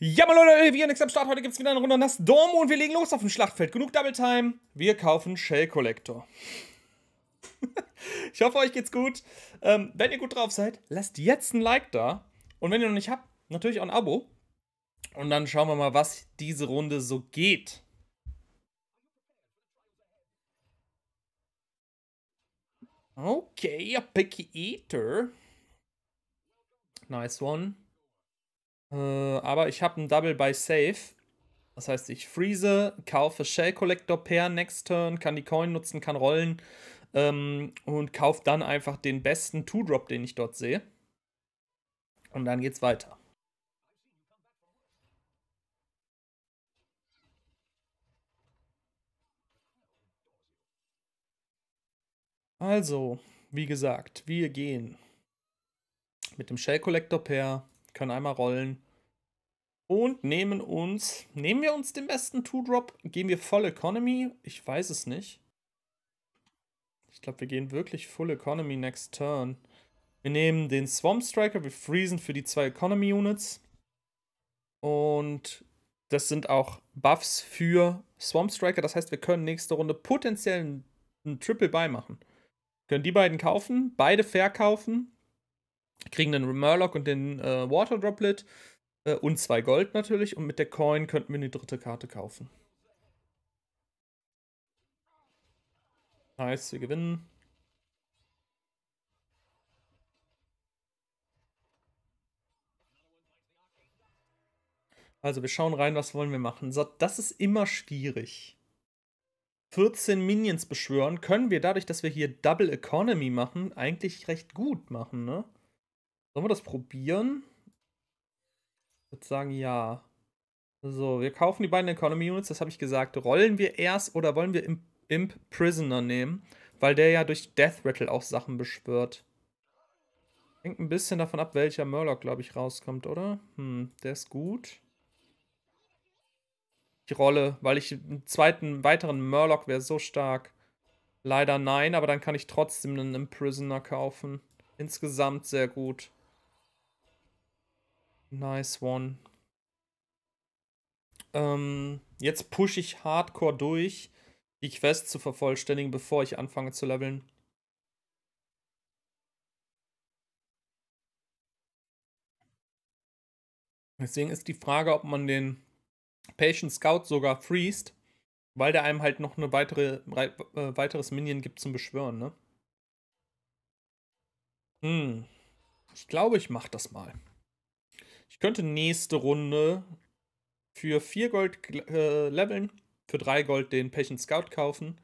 Ja, meine Leute, wir sind am Start. Heute gibt es wieder eine Runde Nass Dorm und wir legen los auf dem Schlachtfeld. Genug Double Time. Wir kaufen Shell Collector. ich hoffe, euch geht's gut. Ähm, wenn ihr gut drauf seid, lasst jetzt ein Like da. Und wenn ihr noch nicht habt, natürlich auch ein Abo. Und dann schauen wir mal, was diese Runde so geht. Okay, a picky eater. Nice one. Äh, aber ich habe ein Double by Save. Das heißt, ich freeze, kaufe Shell Collector Pair Next Turn, kann die Coin nutzen, kann rollen ähm, und kaufe dann einfach den besten Two-Drop, den ich dort sehe. Und dann geht's weiter. Also, wie gesagt, wir gehen mit dem Shell Collector Pair können einmal rollen. Und nehmen uns, nehmen wir uns den besten Two-Drop? Gehen wir Full Economy? Ich weiß es nicht. Ich glaube, wir gehen wirklich Full Economy next turn. Wir nehmen den Swamp Striker, wir freezen für die zwei Economy Units. Und das sind auch Buffs für Swamp Striker. Das heißt, wir können nächste Runde potenziell einen Triple Buy machen. Wir können die beiden kaufen, beide verkaufen kriegen den Murloc und den äh, Water Droplet äh, und zwei Gold natürlich. Und mit der Coin könnten wir eine dritte Karte kaufen. Nice, wir gewinnen. Also wir schauen rein, was wollen wir machen. So, das ist immer schwierig. 14 Minions beschwören können wir dadurch, dass wir hier Double Economy machen, eigentlich recht gut machen, ne? Sollen wir das probieren? Ich würde sagen, ja. So, wir kaufen die beiden Economy Units, das habe ich gesagt. Rollen wir erst oder wollen wir Imp, Imp Prisoner nehmen? Weil der ja durch Death Rattle auch Sachen beschwört. Hängt ein bisschen davon ab, welcher Murloc, glaube ich, rauskommt, oder? Hm, der ist gut. Die Rolle, weil ich einen zweiten, weiteren Murloc wäre so stark. Leider nein, aber dann kann ich trotzdem einen Imprisoner kaufen. Insgesamt sehr gut. Nice one. Ähm, jetzt push ich hardcore durch, die Quest zu vervollständigen, bevor ich anfange zu leveln. Deswegen ist die Frage, ob man den Patient Scout sogar freest, weil der einem halt noch ein weitere, äh, weiteres Minion gibt zum Beschwören, ne? Hm. Ich glaube, ich mach das mal. Ich könnte nächste Runde für 4 Gold äh, leveln, für 3 Gold den Patient Scout kaufen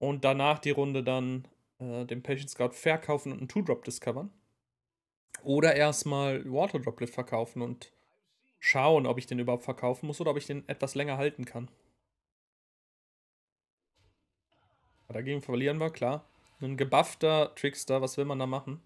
und danach die Runde dann äh, den Patient Scout verkaufen und einen Two-Drop discovern. Oder erstmal Water Droplet verkaufen und schauen, ob ich den überhaupt verkaufen muss oder ob ich den etwas länger halten kann. Dagegen verlieren wir, klar. Ein gebuffter Trickster, was will man da machen?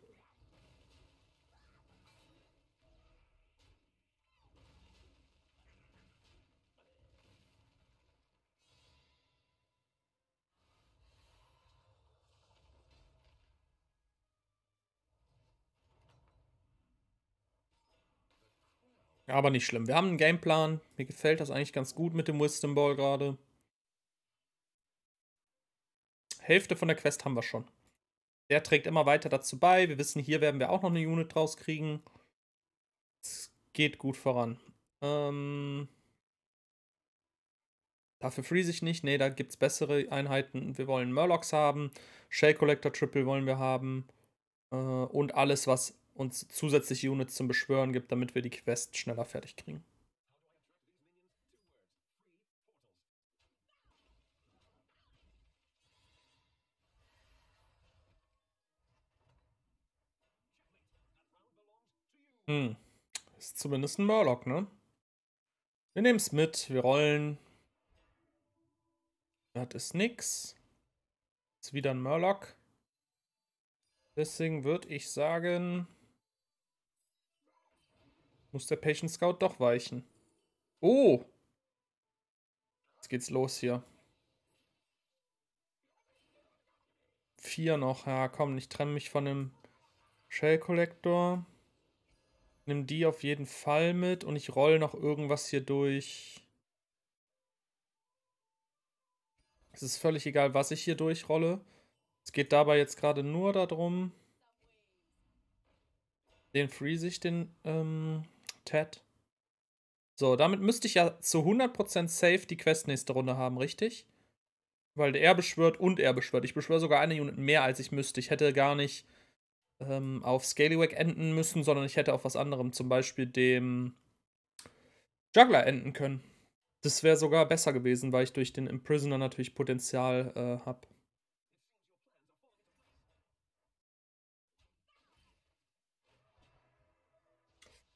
Aber nicht schlimm. Wir haben einen Gameplan. Mir gefällt das eigentlich ganz gut mit dem Wisdom Ball gerade. Hälfte von der Quest haben wir schon. Der trägt immer weiter dazu bei. Wir wissen, hier werden wir auch noch eine Unit rauskriegen. Es geht gut voran. Ähm Dafür freeze ich nicht. Nee, da gibt es bessere Einheiten. Wir wollen Murlocs haben. Shell Collector Triple wollen wir haben. Äh, und alles, was uns zusätzliche Units zum Beschwören gibt, damit wir die Quest schneller fertig kriegen. Hm. Ist zumindest ein Murloc, ne? Wir nehmen es mit, wir rollen. Das ist nix. Ist wieder ein Murloc. Deswegen würde ich sagen, muss der Patient Scout doch weichen. Oh! Jetzt geht's los hier. Vier noch. Ja, komm, ich trenne mich von dem Shell Collector. Nimm die auf jeden Fall mit und ich roll noch irgendwas hier durch. Es ist völlig egal, was ich hier durchrolle. Es geht dabei jetzt gerade nur darum, den freeze ich, den ähm, Ted. So, damit müsste ich ja zu 100% safe die Quest nächste Runde haben, richtig? Weil er beschwört und er beschwört. Ich beschwöre sogar eine Unit mehr, als ich müsste. Ich hätte gar nicht ähm, auf Scalywag enden müssen, sondern ich hätte auf was anderem, zum Beispiel dem Juggler enden können. Das wäre sogar besser gewesen, weil ich durch den Imprisoner natürlich Potenzial äh, habe.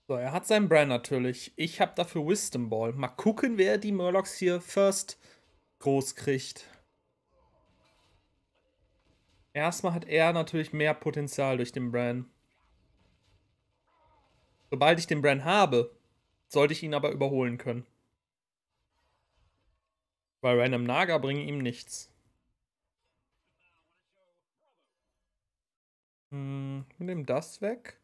So, er hat seinen Brand natürlich. Ich habe dafür Wisdom Ball. Mal gucken, wer die Murlocs hier first groß kriegt. Erstmal hat er natürlich mehr Potenzial durch den Brand. Sobald ich den Brand habe, sollte ich ihn aber überholen können. Weil Random Naga bringen ihm nichts. Hm, nimm das weg.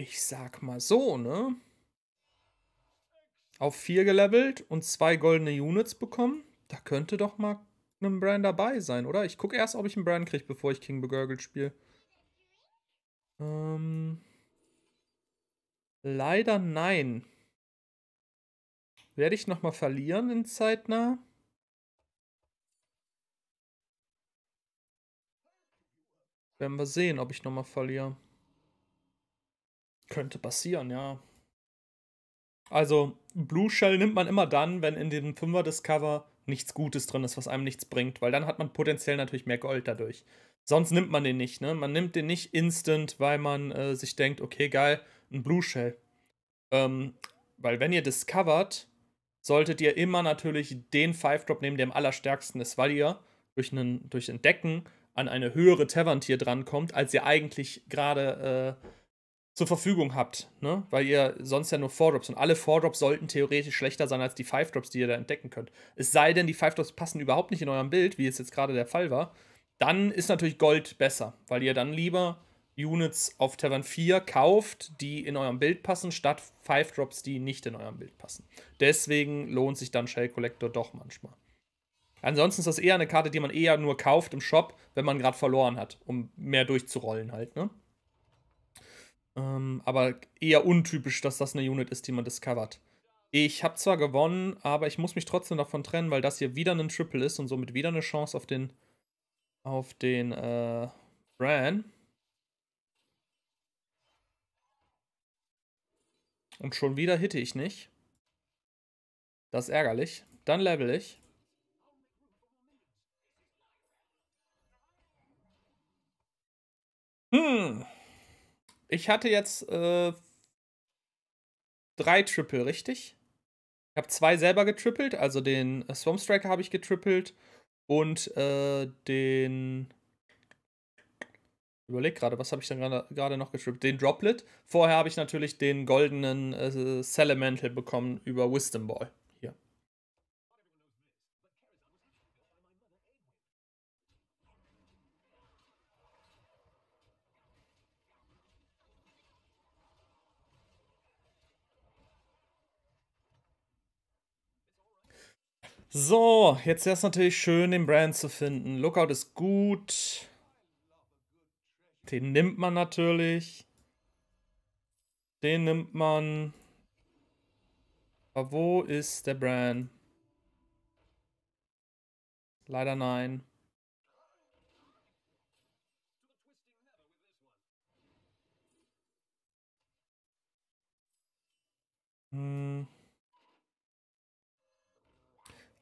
ich sag mal so, ne? Auf 4 gelevelt und zwei goldene Units bekommen. Da könnte doch mal ein Brand dabei sein, oder? Ich gucke erst, ob ich einen Brand kriege, bevor ich King Begurgled spiele. Ähm, leider nein. Werde ich nochmal verlieren in zeitnah? Werden wir sehen, ob ich nochmal verliere. Könnte passieren, ja. Also, Blue Shell nimmt man immer dann, wenn in dem Fünfer-Discover nichts Gutes drin ist, was einem nichts bringt, weil dann hat man potenziell natürlich mehr Gold dadurch. Sonst nimmt man den nicht, ne? Man nimmt den nicht instant, weil man äh, sich denkt, okay, geil, ein Blue Shell. Ähm, weil wenn ihr discovered, solltet ihr immer natürlich den Five drop nehmen, der am allerstärksten ist, weil ihr durch, einen, durch Entdecken an eine höhere Tavern-Tier drankommt, als ihr eigentlich gerade äh, zur Verfügung habt, ne? weil ihr sonst ja nur 4-Drops und alle 4-Drops sollten theoretisch schlechter sein als die 5-Drops, die ihr da entdecken könnt. Es sei denn, die 5-Drops passen überhaupt nicht in eurem Bild, wie es jetzt gerade der Fall war, dann ist natürlich Gold besser, weil ihr dann lieber Units auf Tavern 4 kauft, die in eurem Bild passen, statt 5-Drops, die nicht in eurem Bild passen. Deswegen lohnt sich dann Shell Collector doch manchmal. Ansonsten ist das eher eine Karte, die man eher nur kauft im Shop, wenn man gerade verloren hat, um mehr durchzurollen halt, ne? Ähm, aber eher untypisch, dass das eine Unit ist, die man discovert. Ich habe zwar gewonnen, aber ich muss mich trotzdem davon trennen, weil das hier wieder ein Triple ist und somit wieder eine Chance auf den auf den äh, Bran. Und schon wieder hitte ich nicht. Das ist ärgerlich. Dann level ich. ich hatte jetzt äh, drei Triple, richtig? Ich habe zwei selber getrippelt, also den äh, Swamp Striker habe ich getrippelt und äh, den. Überleg gerade, was habe ich denn gerade noch getrippt? Den Droplet. Vorher habe ich natürlich den goldenen äh, Selemental bekommen über Wisdom Ball. So, jetzt ist es natürlich schön, den Brand zu finden. Lookout ist gut. Den nimmt man natürlich. Den nimmt man. Aber wo ist der Brand? Leider nein. Hm.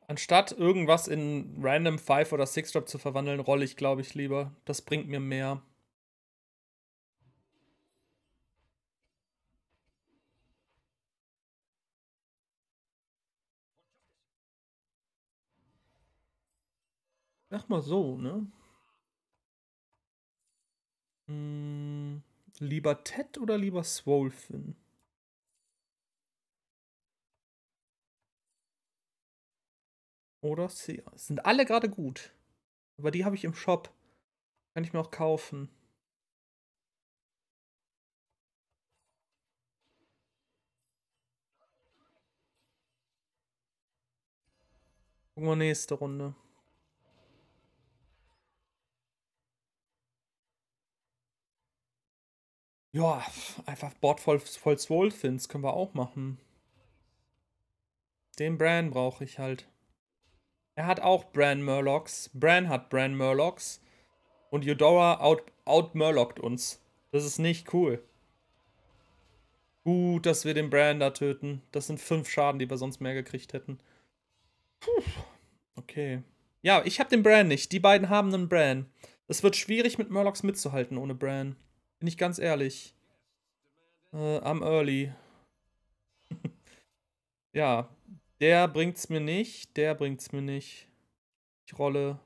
Anstatt irgendwas in random 5 oder 6 Drop zu verwandeln, rolle ich, glaube ich, lieber. Das bringt mir mehr. Sag mal so, ne? Hm, lieber Ted oder lieber Swolfin? Oder sie Sind alle gerade gut. Aber die habe ich im Shop. Kann ich mir auch kaufen. Gucken wir nächste Runde. Ja, einfach Board voll, voll Swolfins können wir auch machen. Den Brand brauche ich halt. Er hat auch Bran Murlocs. Bran hat Bran Murlocs. Und Eudora out, out Murlocked uns. Das ist nicht cool. Gut, dass wir den Bran da töten. Das sind fünf Schaden, die wir sonst mehr gekriegt hätten. Puh. Okay. Ja, ich habe den Bran nicht. Die beiden haben einen Bran. Es wird schwierig, mit Murlocs mitzuhalten ohne Bran. Bin ich ganz ehrlich. Äh, am Early. ja, der bringt's mir nicht. Der bringt's mir nicht. Ich rolle.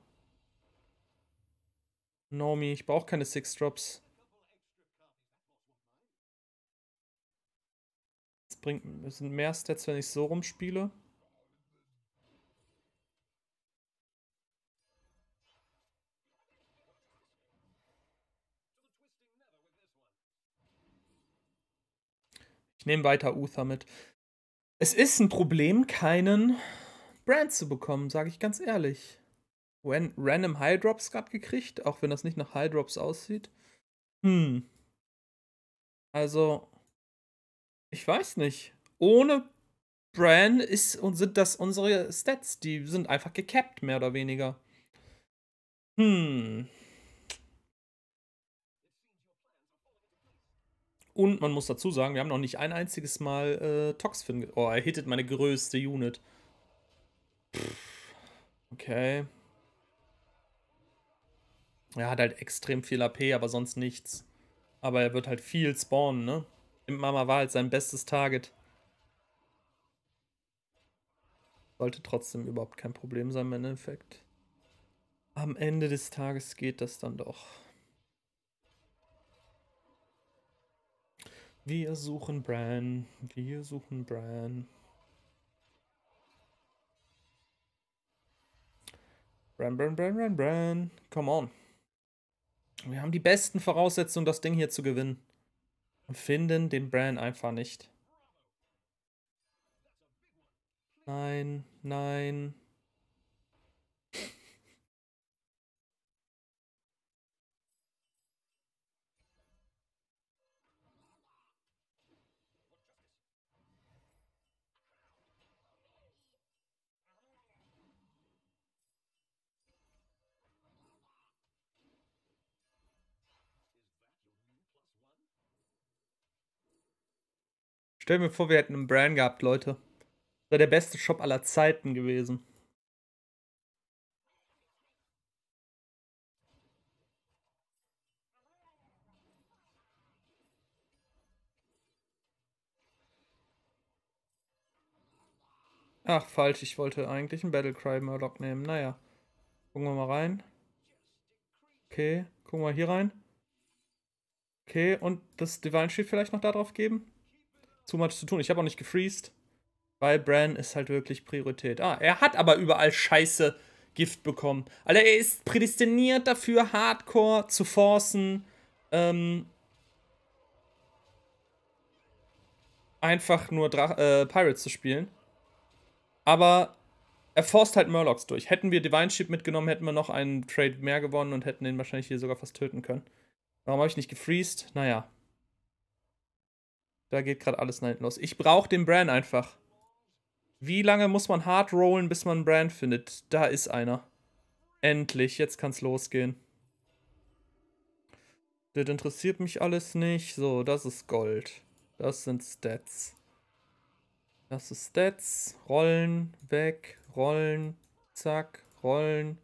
Nomi, ich brauche keine Six Drops. Es bringt es sind mehr Stats, wenn ich so rumspiele. Ich nehme weiter Uther mit. Es ist ein Problem, keinen Brand zu bekommen, sage ich ganz ehrlich. When Random High Drops gerade gekriegt, auch wenn das nicht nach High Drops aussieht. Hm. Also, ich weiß nicht. Ohne Brand ist und sind das unsere Stats. Die sind einfach gecapped, mehr oder weniger. Hm. Und man muss dazu sagen, wir haben noch nicht ein einziges Mal äh, Toxfin. Oh, er hittet meine größte Unit. Pff, okay. Er hat halt extrem viel AP, aber sonst nichts. Aber er wird halt viel spawnen, ne? Im Mama war halt sein bestes Target. Sollte trotzdem überhaupt kein Problem sein im Endeffekt. Am Ende des Tages geht das dann doch. Wir suchen Bran. Wir suchen Bran. Bran, Bran, Bran, Bran, Bran. Come on. Wir haben die besten Voraussetzungen, das Ding hier zu gewinnen. Und finden den Bran einfach nicht. Nein, nein, Stell mir vor, wir hätten einen Brand gehabt, Leute. Das wäre der beste Shop aller Zeiten gewesen. Ach, falsch. Ich wollte eigentlich einen Battlecry Murloc nehmen. Naja. Gucken wir mal rein. Okay. Gucken wir hier rein. Okay. Und das Divine Shield vielleicht noch da drauf geben? too much zu tun. Ich habe auch nicht gefreezed, weil Bran ist halt wirklich Priorität. Ah, er hat aber überall Scheiße Gift bekommen. Alter, er ist prädestiniert dafür, Hardcore zu forcen. Ähm, einfach nur Dra äh, Pirates zu spielen. Aber er forst halt Murlocs durch. Hätten wir Divine Ship mitgenommen, hätten wir noch einen Trade mehr gewonnen und hätten den wahrscheinlich hier sogar fast töten können. Warum habe ich nicht gefreezed? Naja. Da geht gerade alles nach hinten los. Ich brauche den Brand einfach. Wie lange muss man hart rollen, bis man einen Brand findet? Da ist einer. Endlich, jetzt kann's losgehen. Das interessiert mich alles nicht. So, das ist Gold. Das sind Stats. Das ist Stats. Rollen, weg, rollen, zack, rollen.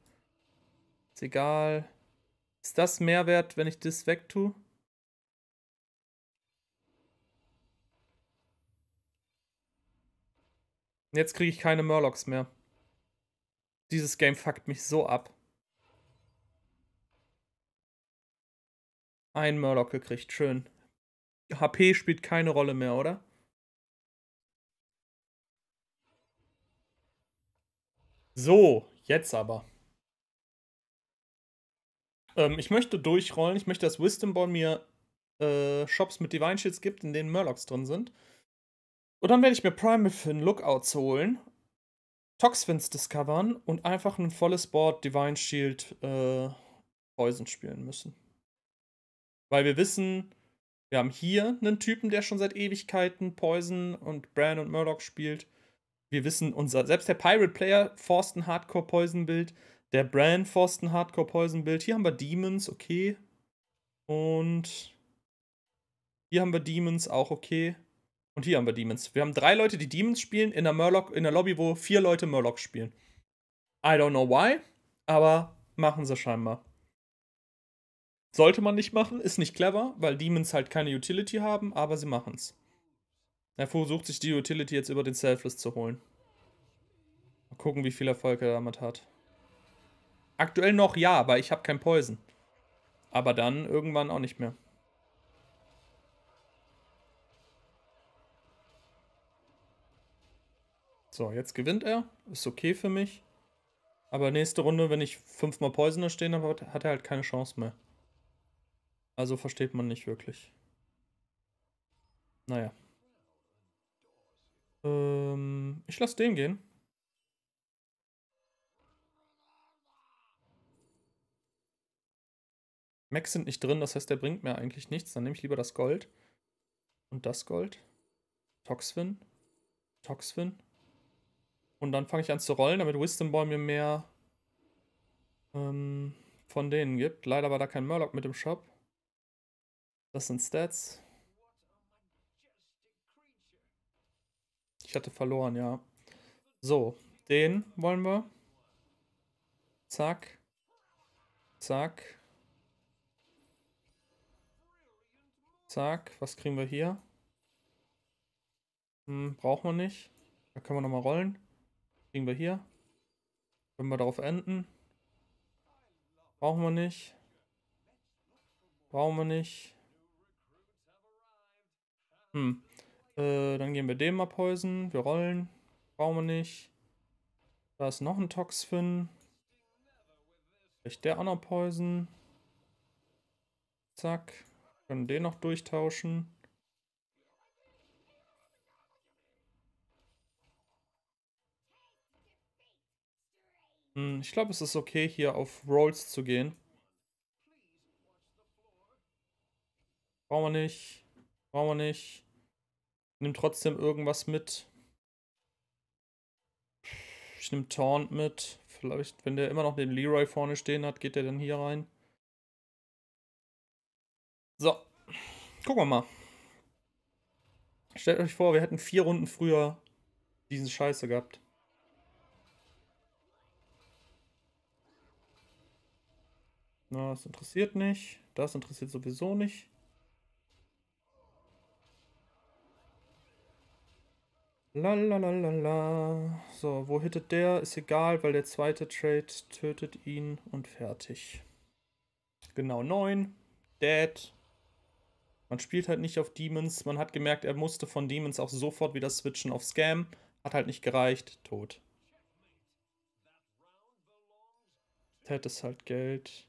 Ist egal. Ist das Mehrwert, wenn ich das wegtue? Jetzt kriege ich keine Murlocs mehr. Dieses Game fuckt mich so ab. Ein Murloc gekriegt, schön. HP spielt keine Rolle mehr, oder? So, jetzt aber. Ähm, ich möchte durchrollen. Ich möchte, dass Wisdom Ball mir äh, Shops mit Divine Shields gibt, in denen Murlocs drin sind. Und dann werde ich mir Primal Fin Lookouts holen, Toxfins discovern und einfach ein volles Board Divine Shield äh, Poison spielen müssen. Weil wir wissen, wir haben hier einen Typen, der schon seit Ewigkeiten Poison und Bran und Murdoch spielt. Wir wissen, unser, selbst der Pirate Player forst ein Hardcore Poison Bild. Der Bran forst ein Hardcore Poison Bild. Hier haben wir Demons, okay. Und hier haben wir Demons, auch okay. Und hier haben wir Demons. Wir haben drei Leute, die Demons spielen, in der, Murloc, in der Lobby, wo vier Leute Murloc spielen. I don't know why, aber machen sie scheinbar. Sollte man nicht machen, ist nicht clever, weil Demons halt keine Utility haben, aber sie machen's. Er versucht sich die Utility jetzt über den Selfless zu holen. Mal gucken, wie viel Erfolg er damit hat. Aktuell noch ja, weil ich habe kein Poison. Aber dann irgendwann auch nicht mehr. So, jetzt gewinnt er. Ist okay für mich. Aber nächste Runde, wenn ich fünfmal Poisoner stehen habe, hat er halt keine Chance mehr. Also versteht man nicht wirklich. Naja. Ähm, ich lasse den gehen. Max sind nicht drin, das heißt, der bringt mir eigentlich nichts. Dann nehme ich lieber das Gold. Und das Gold. Toxfin. Toxfin. Und dann fange ich an zu rollen, damit Wisdom Ball mir mehr ähm, von denen gibt. Leider war da kein Murloc mit im Shop. Das sind Stats. Ich hatte verloren, ja. So, den wollen wir. Zack. Zack. Zack. Was kriegen wir hier? Hm, brauchen wir nicht. Da können wir nochmal rollen. Kriegen wir hier. Können wir darauf enden. Brauchen wir nicht. Brauchen wir nicht. Hm. Äh, dann gehen wir dem abhäusen. Wir rollen. Brauchen wir nicht. Da ist noch ein Toxfin. Vielleicht der auch noch Poison. Zack. Können den noch durchtauschen. Hm, ich glaube, es ist okay, hier auf Rolls zu gehen. Brauchen wir nicht. Brauchen wir nicht. Nimm trotzdem irgendwas mit. Ich nehme Taunt mit. Vielleicht, wenn der immer noch den Leroy vorne stehen hat, geht der dann hier rein. So. Gucken wir mal. Stellt euch vor, wir hätten vier Runden früher diesen Scheiße gehabt. Na, das interessiert nicht. Das interessiert sowieso nicht. Lalalala. So, wo hittet der? Ist egal, weil der zweite Trade tötet ihn und fertig. Genau, 9. Dead. Man spielt halt nicht auf Demons. Man hat gemerkt, er musste von Demons auch sofort wieder switchen auf Scam. Hat halt nicht gereicht. Tot. Ted ist halt Geld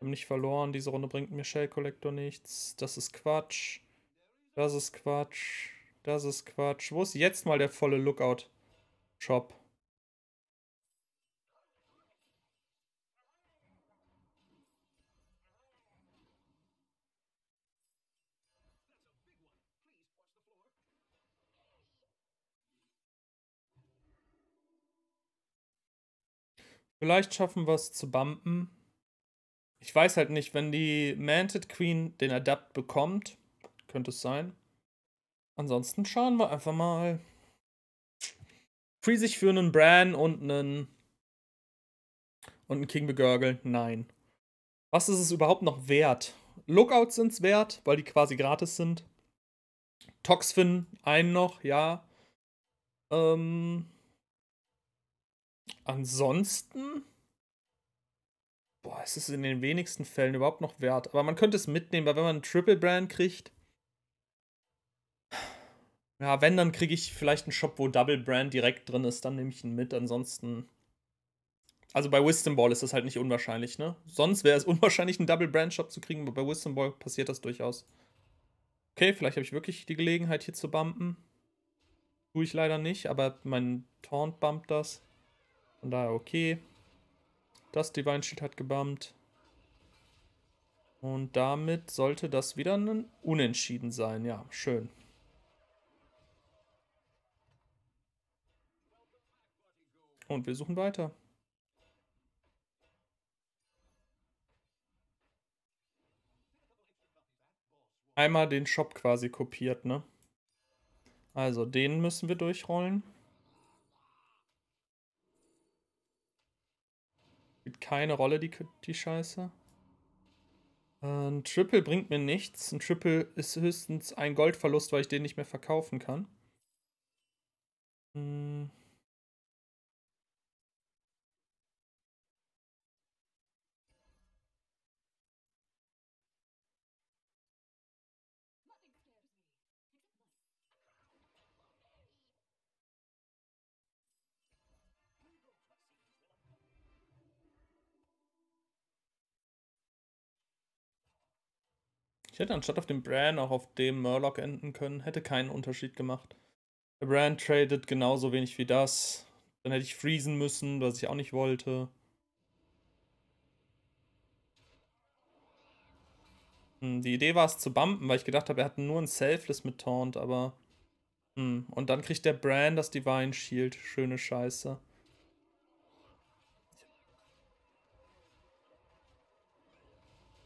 haben nicht verloren. Diese Runde bringt mir Shell Collector nichts. Das ist Quatsch. Das ist Quatsch. Das ist Quatsch. Wo ist jetzt mal der volle Lookout-Shop? Vielleicht schaffen wir es zu bumpen. Ich weiß halt nicht, wenn die Manted Queen den Adapt bekommt, könnte es sein. Ansonsten schauen wir einfach mal. Free sich für einen Bran und einen und einen King Begurgle? Nein. Was ist es überhaupt noch wert? Lookouts sind es wert, weil die quasi gratis sind. Toxfin einen noch, ja. Ähm, ansonsten boah, es ist in den wenigsten Fällen überhaupt noch wert. Aber man könnte es mitnehmen, weil wenn man einen Triple Brand kriegt, ja, wenn, dann kriege ich vielleicht einen Shop, wo Double Brand direkt drin ist, dann nehme ich ihn mit. Ansonsten. Also bei Wisdom Ball ist das halt nicht unwahrscheinlich, ne? Sonst wäre es unwahrscheinlich, einen Double Brand Shop zu kriegen, aber bei Wisdom Ball passiert das durchaus. Okay, vielleicht habe ich wirklich die Gelegenheit hier zu bumpen. Tue ich leider nicht, aber mein Taunt bumpt das. Von daher okay. Das Divine Shield hat gebammt. Und damit sollte das wieder ein Unentschieden sein. Ja, schön. Und wir suchen weiter. Einmal den Shop quasi kopiert, ne? Also, den müssen wir durchrollen. Spielt keine Rolle, die, die Scheiße. ein Triple bringt mir nichts. Ein Triple ist höchstens ein Goldverlust, weil ich den nicht mehr verkaufen kann. Hm. hätte anstatt auf dem Bran auch auf dem Murloc enden können. Hätte keinen Unterschied gemacht. Der Bran tradet genauso wenig wie das. Dann hätte ich freezen müssen, was ich auch nicht wollte. Hm, die Idee war es zu bumpen, weil ich gedacht habe, er hat nur ein Selfless mit Taunt, aber... Hm, und dann kriegt der Bran das Divine Shield. Schöne Scheiße.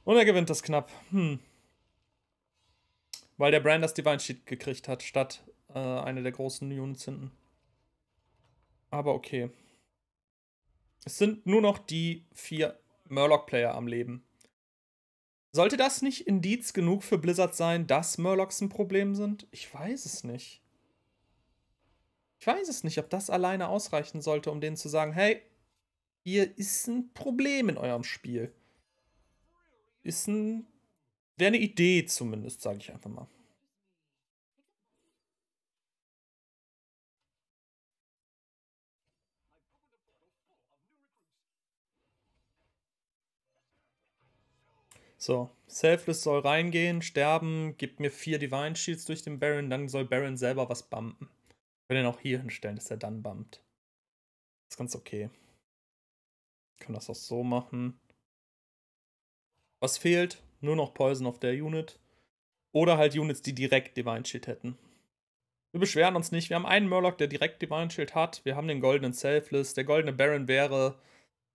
Und er gewinnt das knapp. Hm. Weil der Brand das Divine Sheet gekriegt hat, statt äh, eine der großen Units hinten. Aber okay. Es sind nur noch die vier Murloc-Player am Leben. Sollte das nicht Indiz genug für Blizzard sein, dass Murlocs ein Problem sind? Ich weiß es nicht. Ich weiß es nicht, ob das alleine ausreichen sollte, um denen zu sagen, hey, hier ist ein Problem in eurem Spiel. Ist ein Wäre eine Idee zumindest, sage ich einfach mal. So, Selfless soll reingehen, sterben, gibt mir vier Divine Shields durch den Baron, dann soll Baron selber was bumpen. Wir können ihn auch hier hinstellen, dass er dann bumpt. Ist ganz okay. Ich kann das auch so machen. Was fehlt? nur noch Poison auf der Unit. Oder halt Units, die direkt Divine Shield hätten. Wir beschweren uns nicht. Wir haben einen Murloc, der direkt Divine Shield hat. Wir haben den goldenen Selfless. Der goldene Baron wäre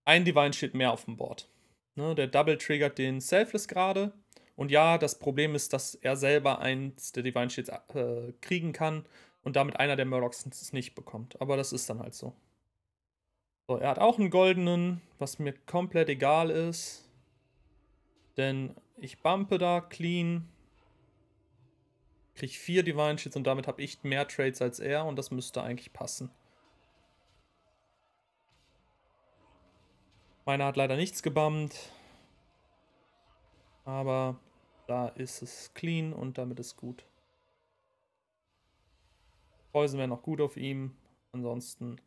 ein Divine Shield mehr auf dem Board. Ne, der Double triggert den Selfless gerade. Und ja, das Problem ist, dass er selber eins der Divine Shields äh, kriegen kann und damit einer der Murlocs es nicht bekommt. Aber das ist dann halt so. So, er hat auch einen goldenen, was mir komplett egal ist. Denn ich bumpe da clean. Krieg vier Divine Shields und damit habe ich mehr Trades als er und das müsste eigentlich passen. Meiner hat leider nichts gebammt. Aber da ist es clean und damit ist gut. Poison wäre noch gut auf ihm. Ansonsten.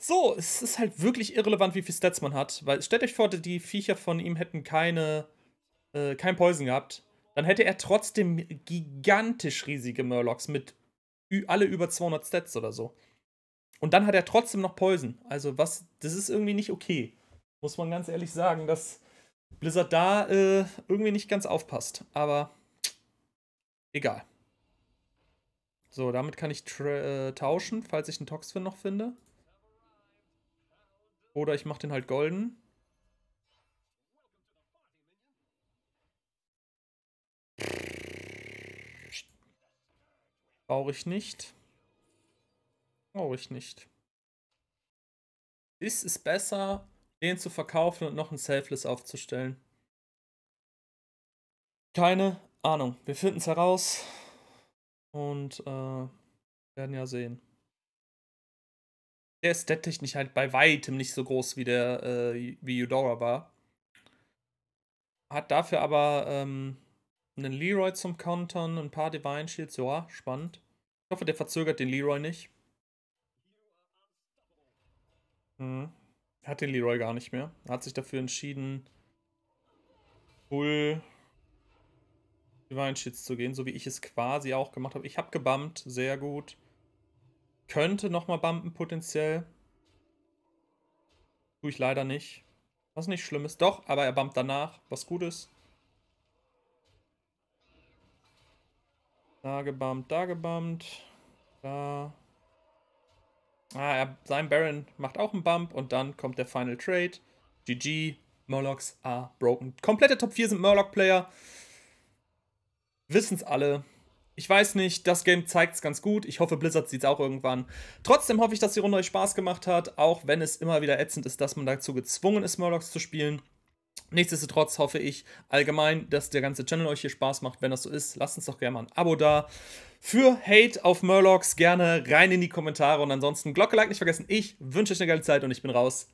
So, es ist halt wirklich irrelevant, wie viel Stats man hat. Weil stellt euch vor, die Viecher von ihm hätten keine äh, kein Poison gehabt, dann hätte er trotzdem gigantisch riesige Murlocs mit alle über 200 Stats oder so. Und dann hat er trotzdem noch Poison. Also was, das ist irgendwie nicht okay. Muss man ganz ehrlich sagen, dass Blizzard da äh, irgendwie nicht ganz aufpasst. Aber egal. So, damit kann ich äh, tauschen, falls ich einen Toxfin noch finde. Oder ich mache den halt golden. Brauche ich nicht. Brauche ich nicht. Ist es besser, den zu verkaufen und noch ein Selfless aufzustellen? Keine Ahnung. Wir finden es heraus und äh, werden ja sehen. Der ist stattechnisch halt bei weitem nicht so groß wie der äh, wie Eudora war. Hat dafür aber ähm, einen Leroy zum Kontern, ein paar Divine Shields, ja, spannend. Ich hoffe, der verzögert den Leroy nicht. Hm. Hat den Leroy gar nicht mehr. Hat sich dafür entschieden, Full Divine Shields zu gehen, so wie ich es quasi auch gemacht habe. Ich habe gebumpt, sehr gut. Könnte nochmal bumpen potenziell. Tue ich leider nicht. Was nicht schlimm ist. Doch, aber er bumpt danach, was gut ist. Da gebammt, da gebammt. Da. Ah, er, sein Baron macht auch einen Bump und dann kommt der Final Trade. GG, Murlocs are broken. Komplette Top 4 sind Murloc-Player. Wissen's alle. Ich weiß nicht, das Game zeigt's ganz gut. Ich hoffe, Blizzard sieht's auch irgendwann. Trotzdem hoffe ich, dass die Runde euch Spaß gemacht hat, auch wenn es immer wieder ätzend ist, dass man dazu gezwungen ist, Murlocs zu spielen. Nichtsdestotrotz hoffe ich allgemein, dass der ganze Channel euch hier Spaß macht. Wenn das so ist, lasst uns doch gerne mal ein Abo da. Für Hate auf Murlocs gerne rein in die Kommentare und ansonsten Glocke like nicht vergessen. Ich wünsche euch eine geile Zeit und ich bin raus.